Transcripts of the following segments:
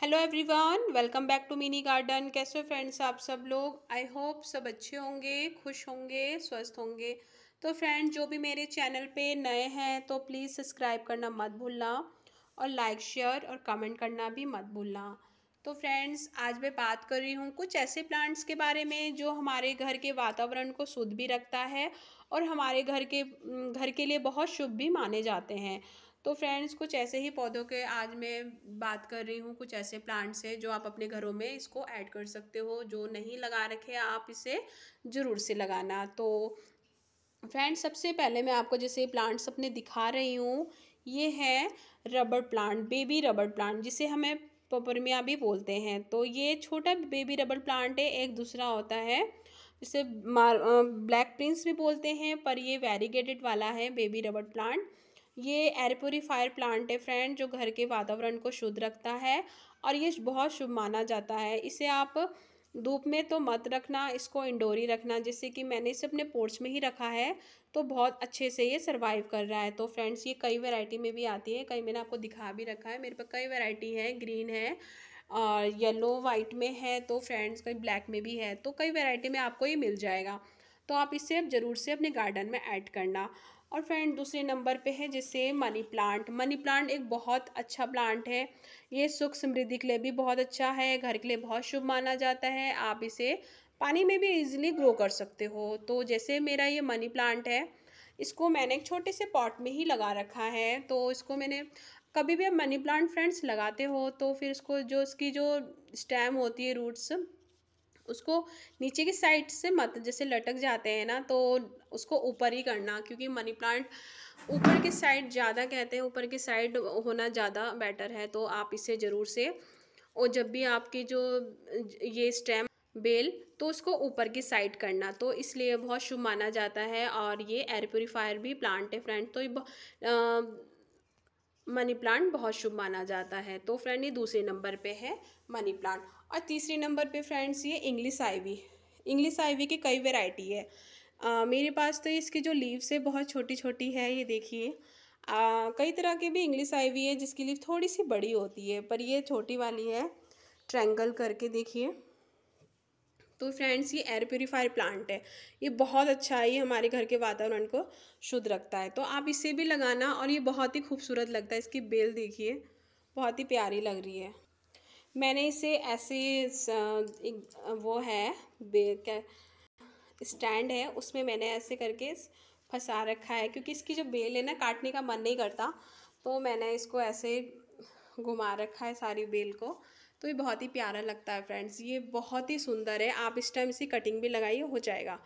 hello everyone welcome back to mini garden कैसे friends आप सब लोग आई होप सब अच्छे होंगे खुश होंगे स्वस्थ होंगे तो फ्रेंड्स जो भी मेरे चैनल पे नए हैं तो प्लीज़ सब्सक्राइब करना मत भूलना और लाइक शेयर और कमेंट करना भी मत भूलना तो फ्रेंड्स आज मैं बात कर रही हूँ कुछ ऐसे प्लांट्स के बारे में जो हमारे घर के वातावरण को शुद्ध भी रखता है और हमारे घर के घर के लिए बहुत शुभ भी माने जाते हैं तो फ्रेंड्स कुछ ऐसे ही पौधों के आज मैं बात कर रही हूँ कुछ ऐसे प्लांट्स हैं जो आप अपने घरों में इसको ऐड कर सकते हो जो नहीं लगा रखे आप इसे ज़रूर से लगाना तो फ्रेंड्स सबसे पहले मैं आपको जैसे प्लांट्स अपने दिखा रही हूँ ये है रबड़ प्लांट बेबी रबड़ प्लांट जिसे हमें पपरमिया भी बोलते हैं तो ये छोटा बेबी रबड़ प्लांट है एक दूसरा होता है इसे मार ब्लैक प्रिंस भी बोलते हैं पर ये वेरीगेटेड वाला है बेबी रबड़ प्लांट ये एयर प्योरीफायर प्लांट है फ्रेंड जो घर के वातावरण को शुद्ध रखता है और ये बहुत शुभ माना जाता है इसे आप धूप में तो मत रखना इसको इंडोर ही रखना जैसे कि मैंने इसे अपने पोर्च में ही रखा है तो बहुत अच्छे से ये सर्वाइव कर रहा है तो फ्रेंड्स ये कई वैरायटी में भी आती है कई मैंने आपको दिखा भी रखा है मेरे पास कई वैरायटी है ग्रीन है और येलो वाइट में है तो फ्रेंड्स कई ब्लैक में भी है तो कई वैरायटी में आपको ये मिल जाएगा तो आप इसे अब ज़रूर से अपने गार्डन में ऐड करना और फ्रेंड दूसरे नंबर पे है जैसे मनी प्लांट मनी प्लांट एक बहुत अच्छा प्लांट है ये सुख समृद्धि के लिए भी बहुत अच्छा है घर के लिए बहुत शुभ माना जाता है आप इसे पानी में भी इजीली ग्रो कर सकते हो तो जैसे मेरा ये मनी प्लांट है इसको मैंने एक छोटे से पॉट में ही लगा रखा है तो इसको मैंने कभी भी आप मनी प्लांट फ्रेंड्स लगाते हो तो फिर इसको जो इसकी जो स्टैम होती है रूट्स उसको नीचे की साइड से मत जैसे लटक जाते हैं ना तो उसको ऊपर ही करना क्योंकि मनी प्लांट ऊपर की साइड ज़्यादा कहते हैं ऊपर की साइड होना ज़्यादा बेटर है तो आप इसे ज़रूर से और जब भी आपकी जो ये स्टेम बेल तो उसको ऊपर की साइड करना तो इसलिए बहुत शुभ माना जाता है और ये एयर प्योरीफायर भी प्लांट है फ्रेंड तो ये मनी प्लांट बहुत शुभ माना जाता है तो फ्रेंड ये दूसरे नंबर पे है मनी प्लांट और तीसरे नंबर पे फ्रेंड्स ये इंग्लिश आईवी इंग्लिश आईवी की कई वेराइटी है आ, मेरे पास तो इसकी जो लीव्स है बहुत छोटी छोटी है ये देखिए कई तरह के भी इंग्लिश आईवी है जिसकी लीव थोड़ी सी बड़ी होती है पर ये छोटी वाली है ट्रैंगल करके देखिए तो फ्रेंड्स ये एयर प्योरीफायर प्लांट है ये बहुत अच्छा है ये हमारे घर के वातावरण को शुद्ध रखता है तो आप इसे भी लगाना और ये बहुत ही खूबसूरत लगता है इसकी बेल देखिए बहुत ही प्यारी लग रही है मैंने इसे ऐसे एक वो है स्टैंड है उसमें मैंने ऐसे करके फंसा रखा है क्योंकि इसकी जो बेल है ना काटने का मन नहीं करता तो मैंने इसको ऐसे घुमा रखा है सारी बेल को तो ये बहुत ही प्यारा लगता है फ्रेंड्स ये बहुत ही सुंदर है आप इस टाइम इसी कटिंग भी लगाइए हो जाएगा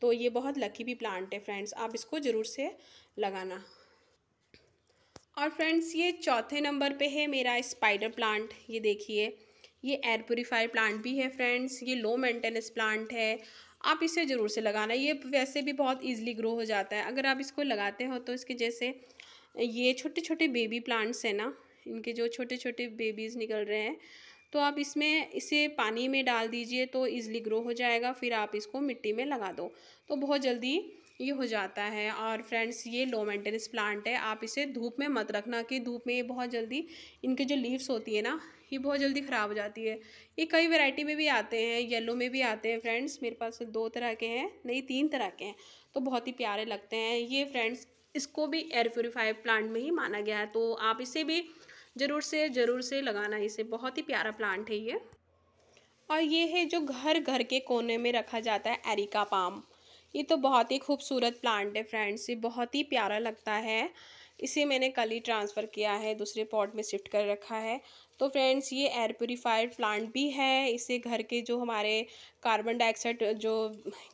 तो ये बहुत लकी भी प्लांट है फ्रेंड्स आप इसको ज़रूर से लगाना और फ्रेंड्स ये चौथे नंबर पे है मेरा स्पाइडर प्लांट ये देखिए ये एयर प्योरीफायर प्लांट भी है फ्रेंड्स ये लो मेंटेनेंस प्लांट है आप इसे ज़रूर से लगाना ये वैसे भी बहुत ईजिली ग्रो हो जाता है अगर आप इसको लगाते हो तो इसके जैसे ये छोटे छोटे बेबी प्लांट्स हैं ना इनके जो छोटे छोटे बेबीज़ निकल रहे हैं तो आप इसमें इसे पानी में डाल दीजिए तो ईज़िली ग्रो हो जाएगा फिर आप इसको मिट्टी में लगा दो तो बहुत जल्दी ये हो जाता है और फ्रेंड्स ये लो मेंटेनेंस प्लांट है आप इसे धूप में मत रखना कि धूप में ये बहुत जल्दी इनके जो लीव्स होती है ना ये बहुत जल्दी ख़राब हो जाती है ये कई वैरायटी में भी आते हैं येलो में भी आते हैं फ्रेंड्स मेरे पास दो तरह के हैं नहीं तीन तरह के हैं तो बहुत ही प्यारे लगते हैं ये फ्रेंड्स इसको भी एयर प्योरीफायर प्लांट में ही माना गया है तो आप इसे भी ज़रूर से ज़रूर से लगाना इसे बहुत ही प्यारा प्लांट है ये और ये है जो घर घर के कोने में रखा जाता है एरिका पाम ये तो बहुत ही खूबसूरत प्लांट है फ्रेंड्स ये बहुत ही प्यारा लगता है इसे मैंने कल ही ट्रांसफ़र किया है दूसरे पॉट में शिफ्ट कर रखा है तो फ्रेंड्स ये एयर प्योरीफायर प्लांट भी है इसे घर के जो हमारे कार्बन डाइऑक्साइड जो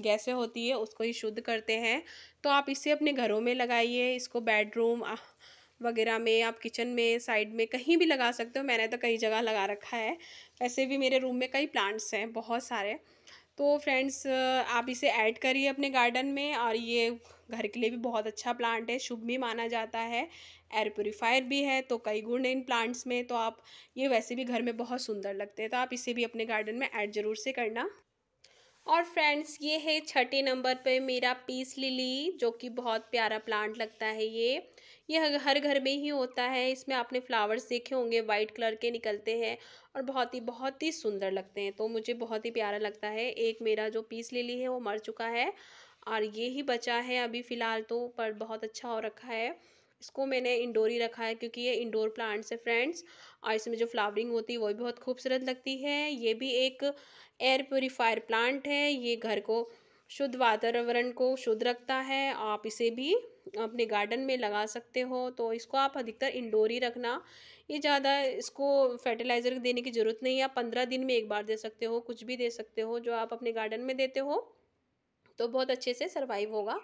गैसें होती है उसको ही शुद्ध करते हैं तो आप इसे अपने घरों में लगाइए इसको बेडरूम वगैरह में आप किचन में साइड में कहीं भी लगा सकते हो मैंने तो कई जगह लगा रखा है वैसे भी मेरे रूम में कई प्लांट्स हैं बहुत सारे तो फ्रेंड्स आप इसे ऐड करिए अपने गार्डन में और ये घर के लिए भी बहुत अच्छा प्लांट है शुभ भी माना जाता है एयर प्योरीफायर भी है तो कई गुण हैं इन प्लांट्स में तो आप ये वैसे भी घर में बहुत सुंदर लगते हैं तो आप इसे भी अपने गार्डन में ऐड ज़रूर से करना और फ्रेंड्स ये है छठे नंबर पे मेरा पीस लिली जो कि बहुत प्यारा प्लांट लगता है ये ये हर घर में ही होता है इसमें आपने फ्लावर्स देखे होंगे वाइट कलर के निकलते हैं और बहुत ही बहुत ही सुंदर लगते हैं तो मुझे बहुत ही प्यारा लगता है एक मेरा जो पीस लिली है वो मर चुका है और ये ही बचा है अभी फ़िलहाल तो पर बहुत अच्छा हो रखा है इसको मैंने इंडोर ही रखा है क्योंकि ये इंडोर प्लांट्स है फ्रेंड्स और इसमें जो फ्लावरिंग होती है वो भी बहुत खूबसूरत लगती है ये भी एक एयर प्योरीफायर प्लांट है ये घर को शुद्ध वातावरण को शुद्ध रखता है आप इसे भी अपने गार्डन में लगा सकते हो तो इसको आप अधिकतर इंडोर ही रखना ये ज़्यादा इसको फर्टिलाइज़र देने की ज़रूरत नहीं है आप पंद्रह दिन में एक बार दे सकते हो कुछ भी दे सकते हो जो आप अपने गार्डन में देते हो तो बहुत अच्छे से सर्वाइव होगा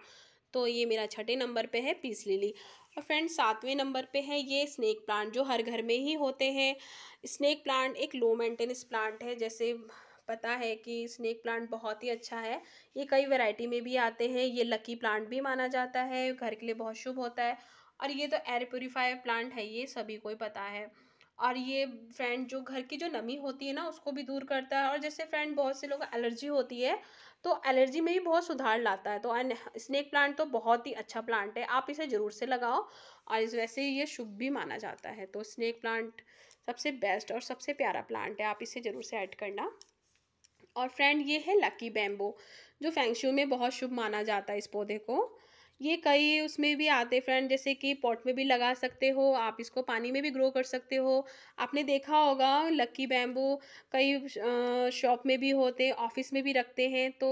तो ये मेरा छठे नंबर पे है पीस लिली और फ्रेंड्स सातवें नंबर पे है ये स्नैक प्लांट जो हर घर में ही होते हैं स्नैक प्लांट एक लो मेंटेनेंस प्लांट है जैसे पता है कि स्नैक प्लांट बहुत ही अच्छा है ये कई वैरायटी में भी आते हैं ये लकी प्लांट भी माना जाता है घर के लिए बहुत शुभ होता है और ये तो एयर प्योरीफायर प्लांट है ये सभी को ही पता है और ये फ्रेंड जो घर की जो नमी होती है ना उसको भी दूर करता है और जैसे फ्रेंड बहुत से लोग एलर्जी होती है तो एलर्जी में भी बहुत सुधार लाता है तो स्नेक प्लांट तो बहुत ही अच्छा प्लांट है आप इसे ज़रूर से लगाओ और इस वैसे ये शुभ भी माना जाता है तो स्नैक प्लांट सबसे बेस्ट और सबसे प्यारा प्लांट है आप इसे ज़रूर से ऐड करना और फ्रेंड ये है लकी बैम्बो जो फेंगशू में बहुत शुभ माना जाता है इस पौधे को ये कई उसमें भी आते हैं फ्रेंड जैसे कि पॉट में भी लगा सकते हो आप इसको पानी में भी ग्रो कर सकते हो आपने देखा होगा लक्की बैम्बू कई शॉप में भी होते ऑफिस में भी रखते हैं तो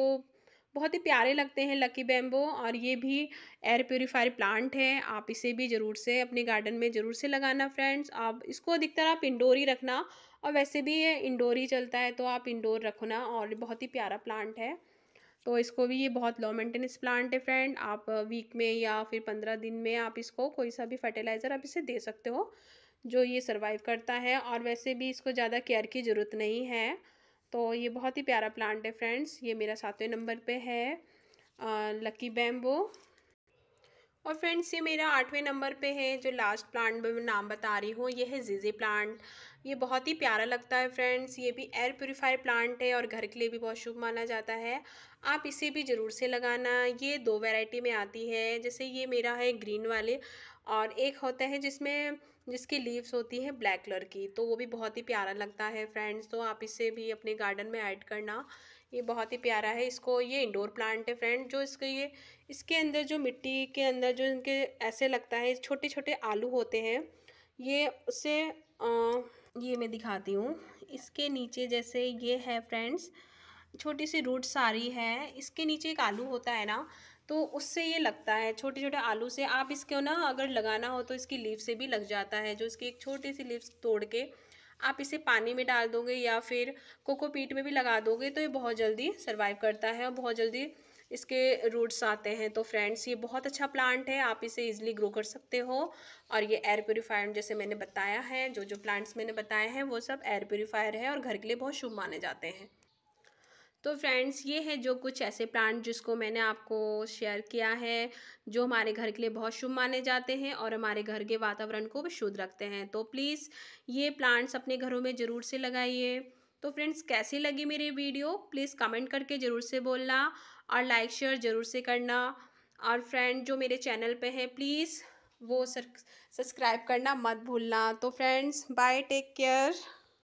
बहुत ही प्यारे लगते हैं लकी बैम्बो और ये भी एयर प्योरीफायर प्लांट है आप इसे भी ज़रूर से अपने गार्डन में ज़रूर से लगाना फ्रेंड्स आप इसको अधिकतर आप इंडोर ही रखना और वैसे भी ये इंडोर ही चलता है तो आप इंडोर रखना और बहुत ही प्यारा प्लांट है तो इसको भी ये बहुत लो मेंटेनेंस प्लांट है फ्रेंड आप वीक में या फिर पंद्रह दिन में आप इसको कोई सा भी फर्टिलाइज़र आप इसे दे सकते हो जो ये सर्वाइव करता है और वैसे भी इसको ज़्यादा केयर की ज़रूरत नहीं है तो ये बहुत ही प्यारा प्लांट है फ्रेंड्स ये मेरा सातवें नंबर पे है लकी बैम्बो और फ्रेंड्स ये मेरा आठवें नंबर पे है जो लास्ट प्लांट में नाम बता रही हूँ ये है जीजे प्लांट ये बहुत ही प्यारा लगता है फ्रेंड्स ये भी एयर प्योरीफायर प्लांट है और घर के लिए भी बहुत शुभ माना जाता है आप इसे भी ज़रूर से लगाना ये दो वैरायटी में आती है जैसे ये मेरा है ग्रीन वाले और एक होता है जिसमें जिसकी लीव्स होती हैं ब्लैक कलर की तो वो भी बहुत ही प्यारा लगता है फ्रेंड्स तो आप इसे भी अपने गार्डन में ऐड करना ये बहुत ही प्यारा है इसको ये इंडोर प्लांट है फ्रेंड जो इसके ये इसके अंदर जो मिट्टी के अंदर जो इनके ऐसे लगता है छोटे छोटे आलू होते हैं ये उसे आ, ये मैं दिखाती हूँ इसके नीचे जैसे ये है फ्रेंड्स छोटी सी रूट सारी है इसके नीचे एक आलू होता है ना तो उससे ये लगता है छोटे छोटे आलू से आप इसको ना अगर लगाना हो तो इसकी लीव से भी लग जाता है जो इसकी एक छोटी सी लीव तोड़ के आप इसे पानी में डाल दोगे या फिर कोकोपीट में भी लगा दोगे तो ये बहुत जल्दी सर्वाइव करता है और बहुत जल्दी इसके रूट्स आते हैं तो फ्रेंड्स ये बहुत अच्छा प्लांट है आप इसे इजीली ग्रो कर सकते हो और ये एयर प्योरीफायर जैसे मैंने बताया है जो जो प्लांट्स मैंने बताए हैं वो सब एयर प्योरीफायर है और घर के लिए बहुत शुभ माने जाते हैं तो फ्रेंड्स ये है जो कुछ ऐसे प्लांट जिसको मैंने आपको शेयर किया है जो हमारे घर के लिए बहुत शुभ माने जाते हैं और हमारे घर के वातावरण को भी शुद्ध रखते हैं तो प्लीज़ ये प्लांट्स अपने घरों में ज़रूर से लगाइए तो फ्रेंड्स कैसी लगी मेरी वीडियो प्लीज़ कमेंट करके ज़रूर से बोलना और लाइक शेयर ज़रूर से करना और फ्रेंड जो मेरे चैनल पे हैं प्लीज़ वो सब्सक्राइब करना मत भूलना तो फ्रेंड्स बाय टेक केयर